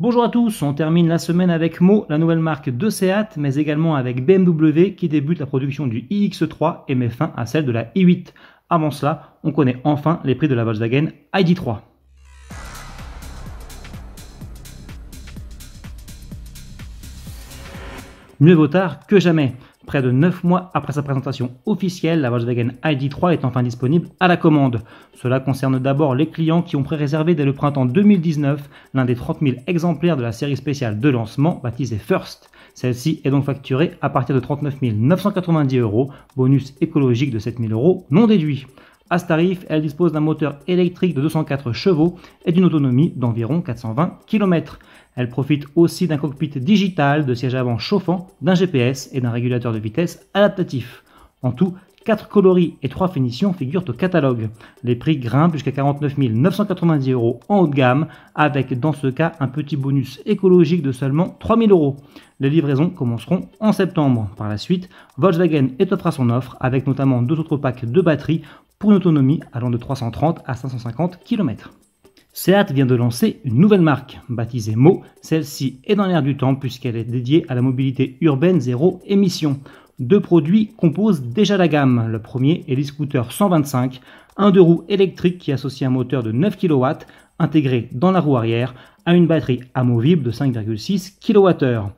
Bonjour à tous, on termine la semaine avec Mo, la nouvelle marque de Seat, mais également avec BMW qui débute la production du iX3 et met fin à celle de la i8. Avant cela, on connaît enfin les prix de la Volkswagen ID3. Mieux vaut tard que jamais. Près de 9 mois après sa présentation officielle, la Volkswagen ID3 est enfin disponible à la commande. Cela concerne d'abord les clients qui ont pré-réservé dès le printemps 2019 l'un des 30 000 exemplaires de la série spéciale de lancement baptisée First. Celle-ci est donc facturée à partir de 39 990 euros, bonus écologique de 7 000 euros non déduit. À ce tarif, elle dispose d'un moteur électrique de 204 chevaux et d'une autonomie d'environ 420 km. Elle profite aussi d'un cockpit digital, de sièges avant chauffants, d'un GPS et d'un régulateur de vitesse adaptatif. En tout, 4 coloris et 3 finitions figurent au catalogue. Les prix grimpent jusqu'à 49 990 euros en haut de gamme, avec dans ce cas un petit bonus écologique de seulement 3000 euros. Les livraisons commenceront en septembre. Par la suite, Volkswagen étoffera son offre avec notamment deux autres packs de batteries pour une autonomie allant de 330 à 550 km. Seat vient de lancer une nouvelle marque, baptisée Mo. Celle-ci est dans l'air du temps puisqu'elle est dédiée à la mobilité urbaine zéro émission. Deux produits composent déjà la gamme. Le premier est l'e-scooter 125, un deux roues électrique qui associe un moteur de 9 kW intégré dans la roue arrière à une batterie amovible de 5,6 kWh.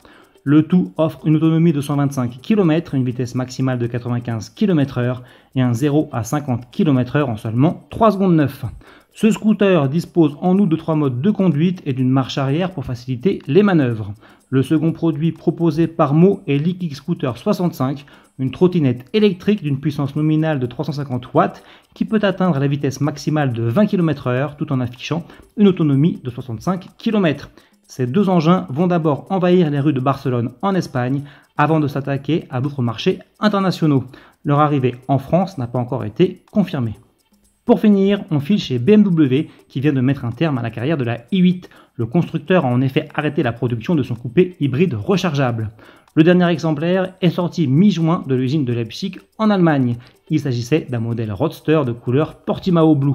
Le tout offre une autonomie de 125 km, une vitesse maximale de 95 km/h et un 0 à 50 km/h en seulement 3 secondes 9. Ce scooter dispose en outre de trois modes de conduite et d'une marche arrière pour faciliter les manœuvres. Le second produit proposé par Mo est le Scooter 65, une trottinette électrique d'une puissance nominale de 350 watts qui peut atteindre la vitesse maximale de 20 km/h tout en affichant une autonomie de 65 km. Ces deux engins vont d'abord envahir les rues de Barcelone en Espagne avant de s'attaquer à d'autres marchés internationaux. Leur arrivée en France n'a pas encore été confirmée. Pour finir, on file chez BMW qui vient de mettre un terme à la carrière de la i8. Le constructeur a en effet arrêté la production de son coupé hybride rechargeable. Le dernier exemplaire est sorti mi-juin de l'usine de Leipzig en Allemagne. Il s'agissait d'un modèle Roadster de couleur Portimao Blue.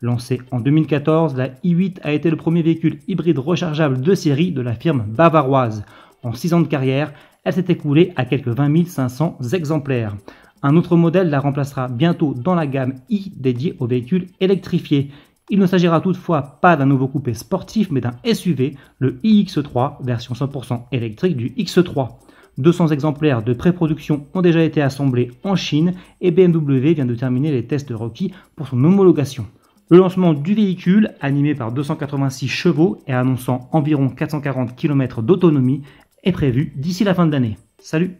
Lancé en 2014, la i8 a été le premier véhicule hybride rechargeable de série de la firme bavaroise. En 6 ans de carrière, elle s'est écoulée à quelques 20 500 exemplaires. Un autre modèle la remplacera bientôt dans la gamme i dédiée aux véhicules électrifiés. Il ne s'agira toutefois pas d'un nouveau coupé sportif, mais d'un SUV, le iX3, version 100% électrique du X3. 200 exemplaires de pré-production ont déjà été assemblés en Chine et BMW vient de terminer les tests requis pour son homologation. Le lancement du véhicule, animé par 286 chevaux et annonçant environ 440 km d'autonomie, est prévu d'ici la fin de l'année. Salut